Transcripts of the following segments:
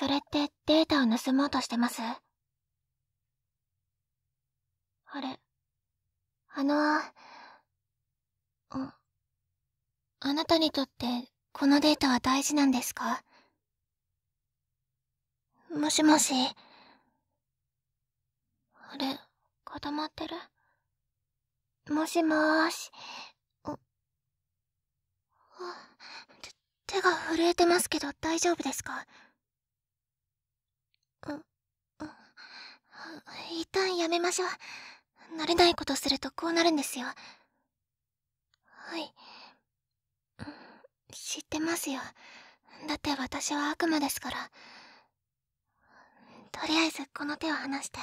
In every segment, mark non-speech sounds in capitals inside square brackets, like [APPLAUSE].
それってデータを盗もうとしてますあれあのあ、あなたにとってこのデータは大事なんですかもしもし。あれ、固まってるもしもーし。手が震えてますけど大丈夫ですか一旦やめましょう。慣れないことするとこうなるんですよ。はい。知ってますよ。だって私は悪魔ですから。とりあえずこの手を離して。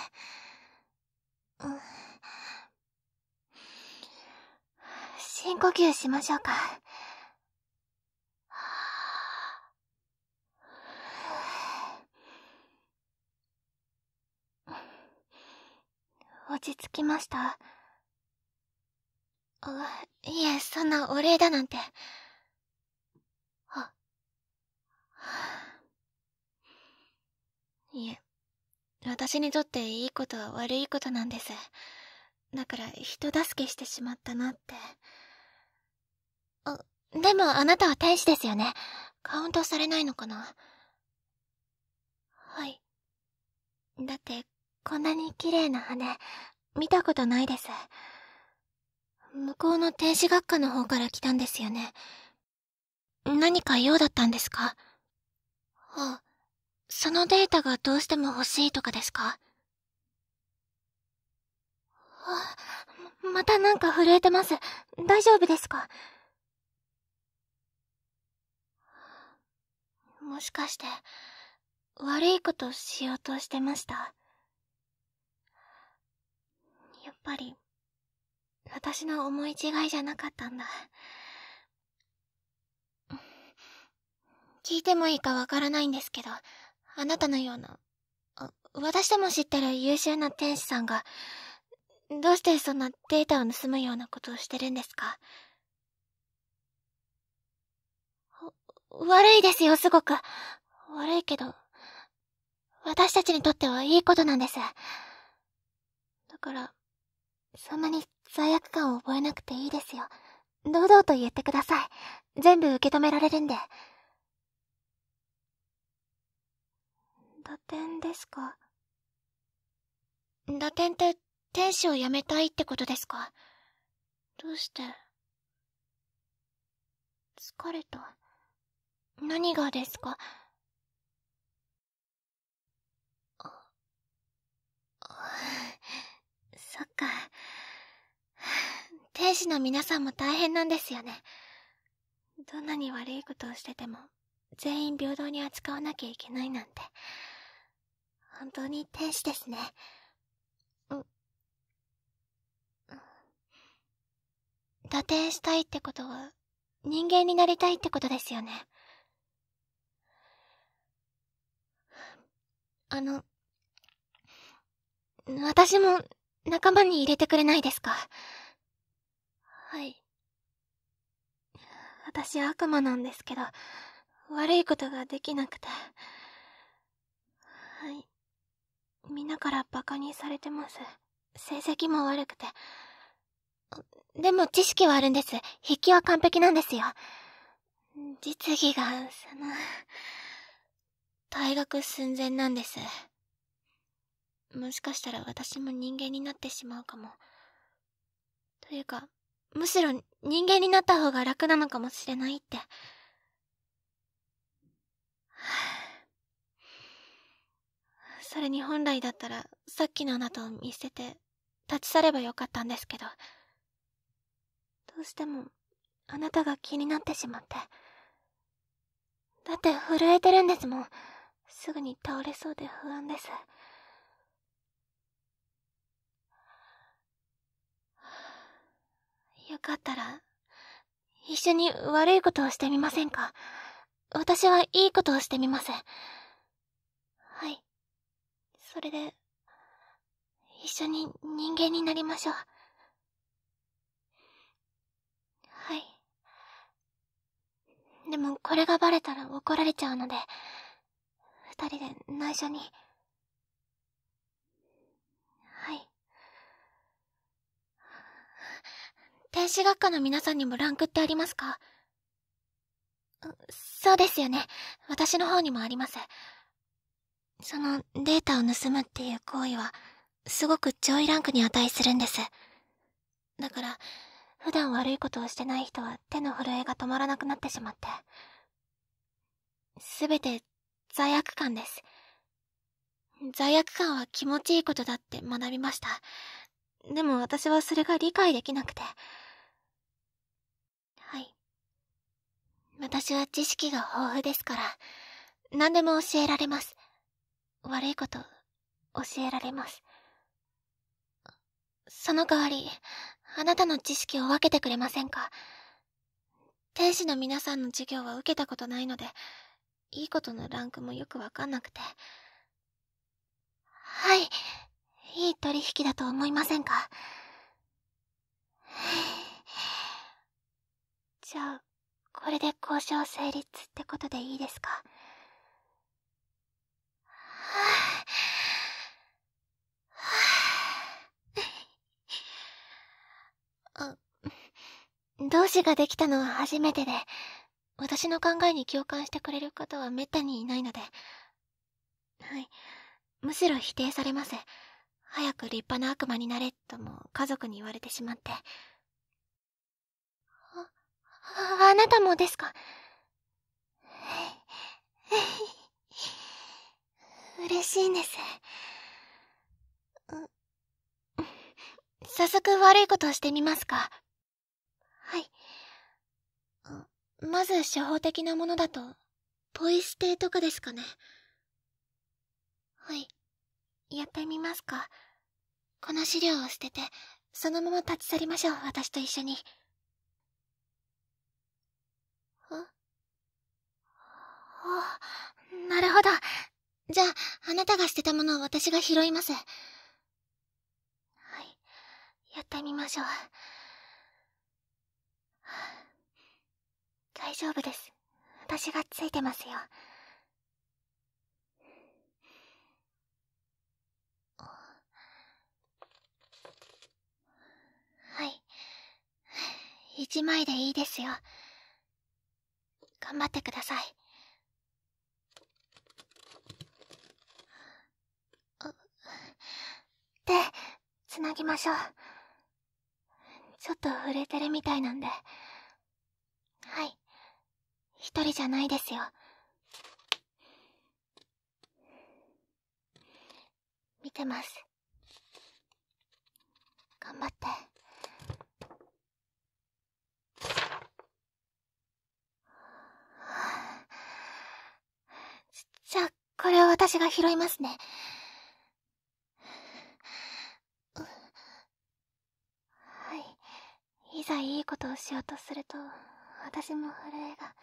うん、深呼吸しましょうか。落ち着きました。あ、いえ、そんなお礼だなんて。あ、いえ、私にとっていいことは悪いことなんです。だから人助けしてしまったなって。あ、でもあなたは天使ですよね。カウントされないのかなはい。だって、こんなに綺麗な羽、見たことないです。向こうの天使学科の方から来たんですよね。何か用だったんですかあ、そのデータがどうしても欲しいとかですかあ、またなんか震えてます。大丈夫ですかもしかして、悪いことしようとしてましたぱり、私の思い違いじゃなかったんだ。聞いてもいいかわからないんですけど、あなたのような、私でも知ってる優秀な天使さんが、どうしてそんなデータを盗むようなことをしてるんですか悪いですよ、すごく。悪いけど、私たちにとってはいいことなんです。だから、そんなに罪悪感を覚えなくていいですよ。堂々と言ってください。全部受け止められるんで。打点ですか打点って天使を辞めたいってことですかどうして疲れた。何がですかあ、[LAUGHS] そっか。天 [SIGHS] 使の皆さんも大変なんですよね。どんなに悪いことをしてても、全員平等に扱わなきゃいけないなんて。本当に天使ですね。打点したいってことは、人間になりたいってことですよね。あの、私も仲間に入れてくれないですかはい。私悪魔なんですけど、悪いことができなくて。はい。みんなから馬鹿にされてます。成績も悪くて。でも知識はあるんです。筆記は完璧なんですよ。実技が、その、退学寸前なんです。もしかしたら私も人間になってしまうかも。というか、むしろ人間になった方が楽なのかもしれないって。[SIGHS] それに本来だったら、さっきのあなたを見捨てて、立ち去ればよかったんですけど、どうしても、あなたが気になってしまって。だって震えてるんですもん。すぐに倒れそうで不安です。かったら、一緒に悪いことをしてみませんか私はいいことをしてみます。はい。それで、一緒に人間になりましょう。はい。でもこれがバレたら怒られちゃうので、二人で内緒に。天使学科の皆さんにもランクってありますかそうですよね。私の方にもあります。そのデータを盗むっていう行為は、すごく上位ランクに値するんです。だから、普段悪いことをしてない人は手の震えが止まらなくなってしまって。すべて罪悪感です。罪悪感は気持ちいいことだって学びました。でも私はそれが理解できなくて。私は知識が豊富ですから、何でも教えられます。悪いこと、教えられます。その代わり、あなたの知識を分けてくれませんか天使の皆さんの授業は受けたことないので、いいことのランクもよくわかんなくて。はい、いい取引だと思いませんか [SIGHS] じゃあ、これで交渉成立ってことでいいですかはあ、はあ、同志ができたのは初めてで私の考えに共感してくれる方はめったにいないのではいむしろ否定されます早く立派な悪魔になれとも家族に言われてしまってあなたもですか [LAUGHS] 嬉しいんです。早速悪いことをしてみますか。はい。まず初歩的なものだと、ポイ捨てとかですかね。はい。やってみますか。この資料を捨てて、そのまま立ち去りましょう、私と一緒に。なるほど。じゃあ、あなたが捨てたものを私が拾います。はい。やってみましょう。大丈夫です。私がついてますよ。はい。一枚でいいですよ。頑張ってください。手、つなぎましょう。ちょっと触れてるみたいなんで。はい。一人じゃないですよ。見てます。頑張って。じゃあ、これを私が拾いますね。いざいいことをしようとすると私も震えが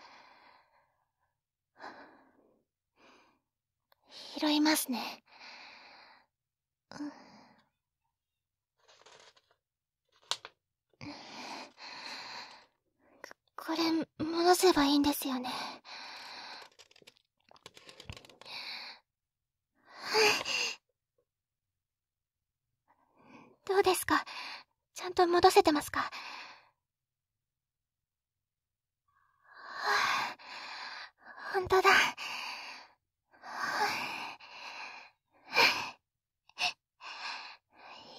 拾いますね、うんこれ戻せばいいんですよねどうですかちゃんと戻せてますかんだ。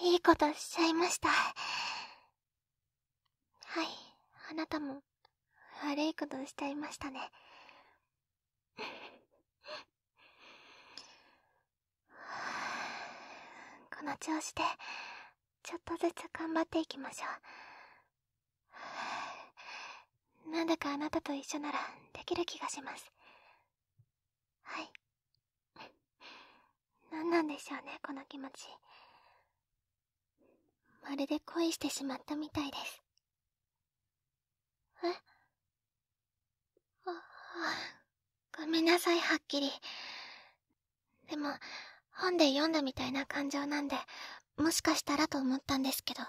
いいことしちゃいました。はい、あなたも悪いことしちゃいましたね。この調子で、ちょっとずつ頑張っていきましょう。なんだかあなたと一緒ならできる気がします。何なんでしょうねこの気持ちまるで恋してしまったみたいですえああ [LAUGHS] ごめんなさいはっきりでも本で読んだみたいな感情なんでもしかしたらと思ったんですけど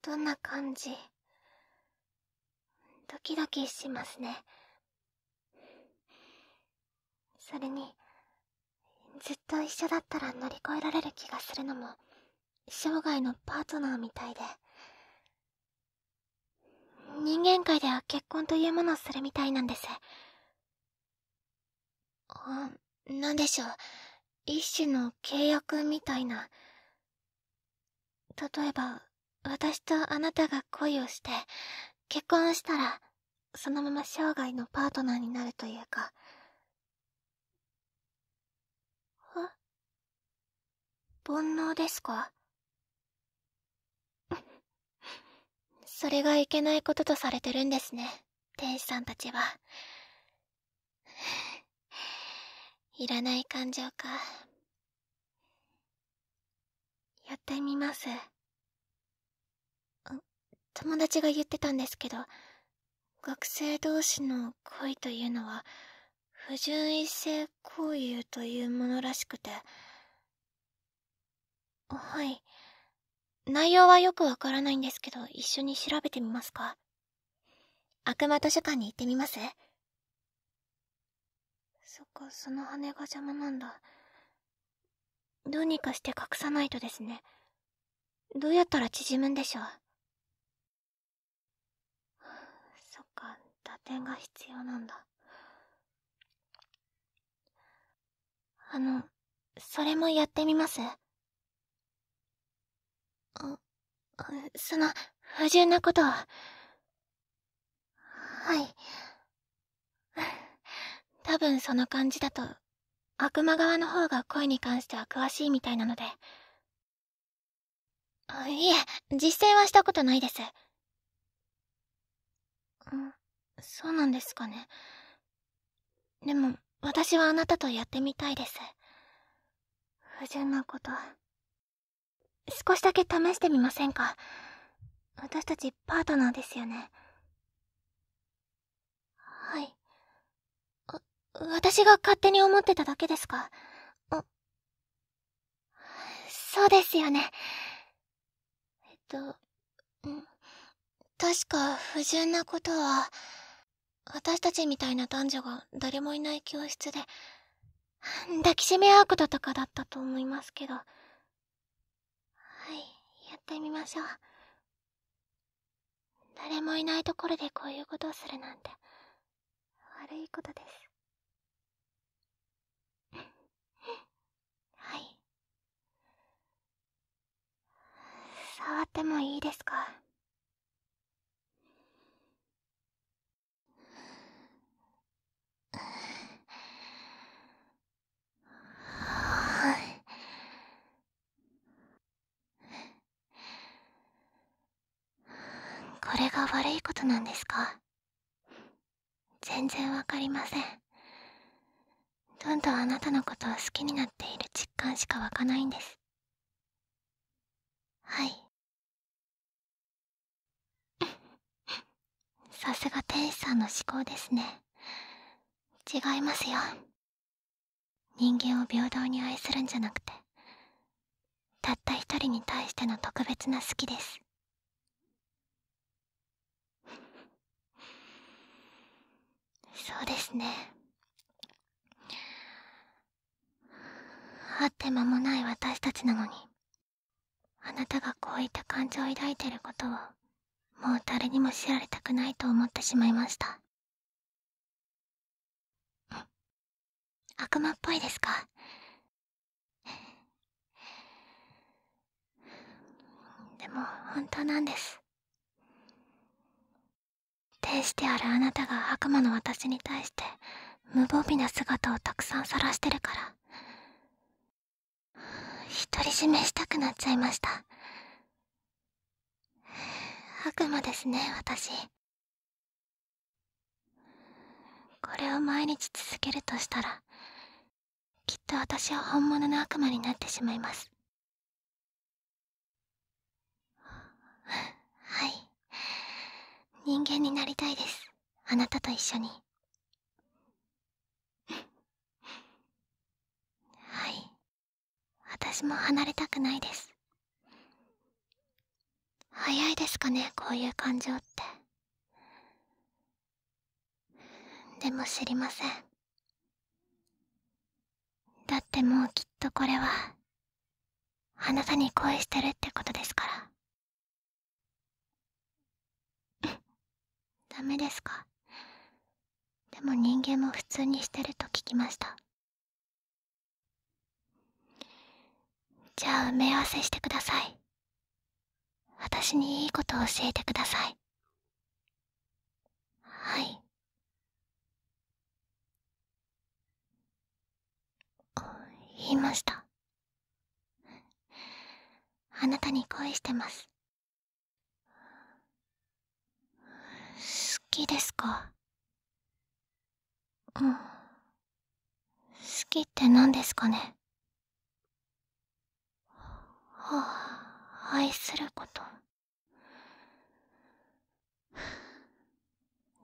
どんな感じドキドキしますね。それにずっと一緒だったら乗り越えられる気がするのも生涯のパートナーみたいで人間界では結婚というものをするみたいなんですあなんでしょう一種の契約みたいな例えば私とあなたが恋をして結婚したらそのまま生涯のパートナーになるというか煩悩ですか [LAUGHS] それがいけないこととされてるんですね天使さんたちは [LAUGHS] いらない感情かやってみます友達が言ってたんですけど学生同士の恋というのは不純異性交友というものらしくてはい内容はよくわからないんですけど一緒に調べてみますか悪魔図書館に行ってみますそっかその羽が邪魔なんだどうにかして隠さないとですねどうやったら縮むんでしょうそっか打点が必要なんだあのそれもやってみますその、不純なことを。はい。多分その感じだと、悪魔側の方が恋に関しては詳しいみたいなので。いえ、実践はしたことないです。ん、そうなんですかね。でも、私はあなたとやってみたいです。不純なこと。少しだけ試してみませんか私たちパートナーですよね。はい。わ、私が勝手に思ってただけですかそうですよね。えっと、ん確か不純なことは、私たちみたいな男女が誰もいない教室で、抱きしめ合うこととかだったと思いますけど。ってみましょう誰もいないところでこういうことをするなんて悪いことですはい触ってもいいですかそれが悪いことなんですか全然わかりませんどんどんあなたのことを好きになっている実感しか湧かないんですはい [LAUGHS] さすが天使さんの思考ですね違いますよ人間を平等に愛するんじゃなくてたった一人に対しての特別な好きですそうですね会って間もない私たちなのにあなたがこういった感情を抱いてることをもう誰にも知られたくないと思ってしまいました悪魔っぽいですかでも本当なんです呈してあるあなたが悪魔の私に対して無防備な姿をたくさん晒してるから独り占めしたくなっちゃいました悪魔ですね私これを毎日続けるとしたらきっと私は本物の悪魔になってしまいますはい人間になりたいですあなたと一緒に [LAUGHS] はい私も離れたくないです早いですかねこういう感情ってでも知りませんだってもうきっとこれはあなたに恋してるってことですからダメですかでも人間も普通にしてると聞きましたじゃあ埋め合わせしてください私にいいことを教えてくださいはい言いましたあなたに恋してます好きですかうん好きって何ですかねはあ愛すること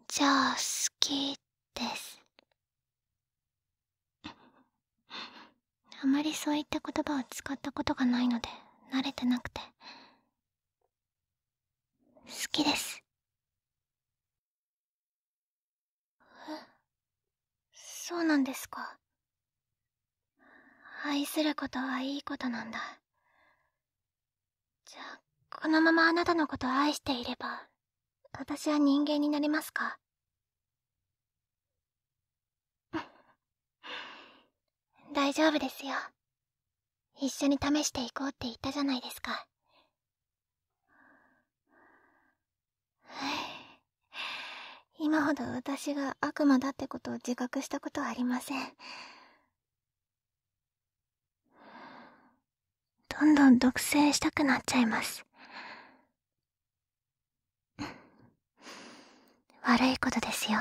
じゃあ好きですあまりそういった言葉を使ったことがないので慣れてなくて好きですそうなんですか愛することはいいことなんだじゃあこのままあなたのこと愛していれば私は人間になりますか [LAUGHS] 大丈夫ですよ一緒に試していこうって言ったじゃないですか今ほど私が悪魔だってことを自覚したことはありませんどんどん独占したくなっちゃいます悪いことですよ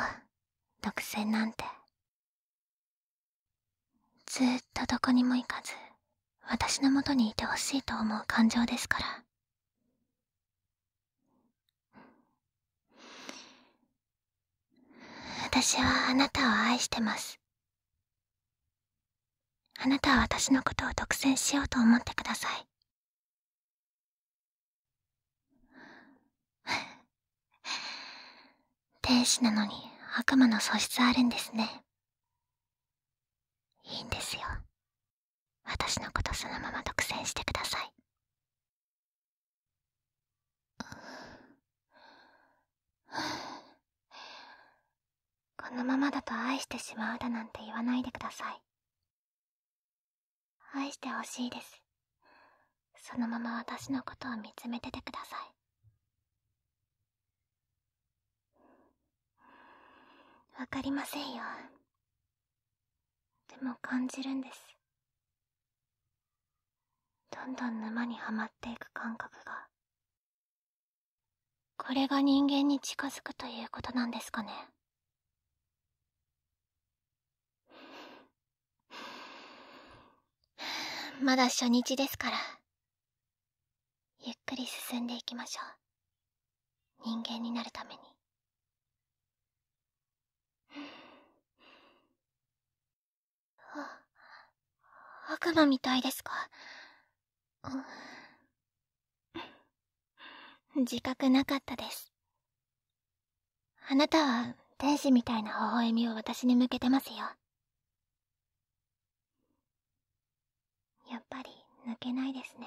独占なんてずっとどこにも行かず私のもとにいてほしいと思う感情ですから私はあなたを愛してますあなたは私のことを独占しようと思ってください [LAUGHS] 天使なのに悪魔の素質あるんですねいいんですよ私のことそのまま独占してください [LAUGHS] このままだと愛してしまうだなんて言わないでください愛してほしいですそのまま私のことを見つめててくださいわかりませんよでも感じるんですどんどん沼にはまっていく感覚がこれが人間に近づくということなんですかねまだ初日ですから。ゆっくり進んでいきましょう。人間になるために。あ、悪魔みたいですか。自覚なかったです。あなたは天使みたいな微笑みを私に向けてますよ。やっぱり抜けないですね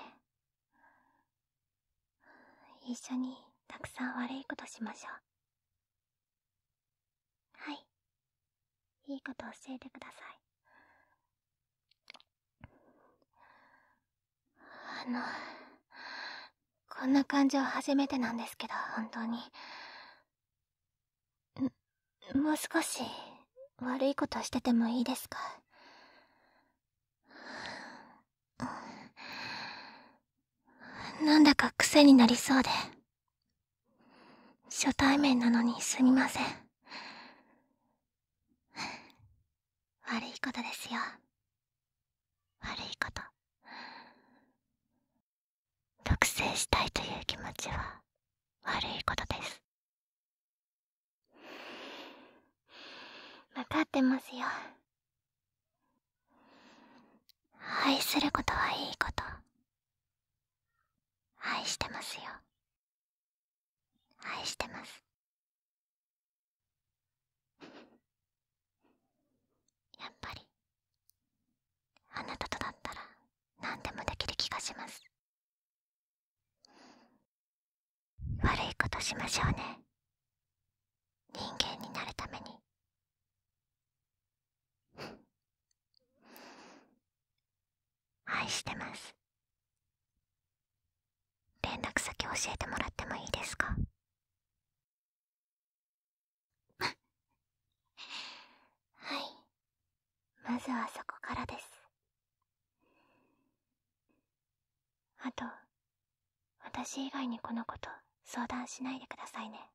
一緒にたくさん悪いことしましょうはいいいこと教えてくださいあのこんな感情初めてなんですけど本当にもう少し悪いことしててもいいですかなんだか癖になりそうで。初対面なのにすみません。悪いことですよ。悪いこと。独占したいという気持ちは悪いことです。分かってますよ。愛することはますよ愛してます [LAUGHS] やっぱりあなたとだったら何でもできる気がします悪いことしましょうね人間になるために [LAUGHS] 愛してます連絡先教えてもらってもいいですか [LAUGHS] はいまずはそこからですあと私以外にこのこと相談しないでくださいね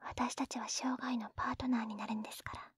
私たちは生涯のパートナーになるんですから